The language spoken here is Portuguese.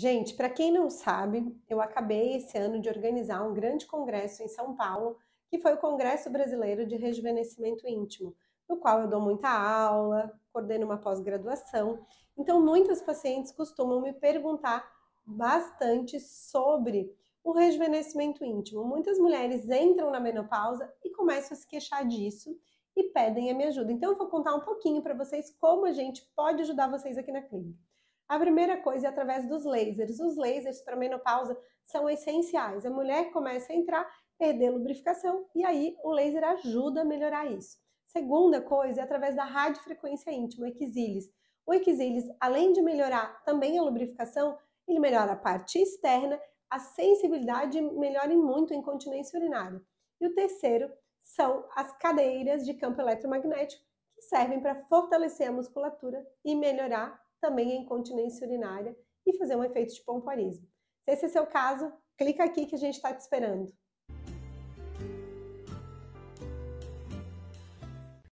Gente, para quem não sabe, eu acabei esse ano de organizar um grande congresso em São Paulo, que foi o Congresso Brasileiro de Rejuvenescimento Íntimo, no qual eu dou muita aula, coordeno uma pós-graduação. Então, muitos pacientes costumam me perguntar bastante sobre o rejuvenescimento íntimo. Muitas mulheres entram na menopausa e começam a se queixar disso e pedem a minha ajuda. Então, eu vou contar um pouquinho para vocês como a gente pode ajudar vocês aqui na clínica. A primeira coisa é através dos lasers. Os lasers para menopausa são essenciais. A mulher começa a entrar, perder lubrificação e aí o laser ajuda a melhorar isso. Segunda coisa é através da radiofrequência íntima, o Xilis. O Xilis, além de melhorar também a lubrificação, ele melhora a parte externa, a sensibilidade melhora muito a incontinência urinária. E o terceiro são as cadeiras de campo eletromagnético, que servem para fortalecer a musculatura e melhorar também a incontinência urinária e fazer um efeito de pompoarismo. Se esse é seu caso, clica aqui que a gente está te esperando.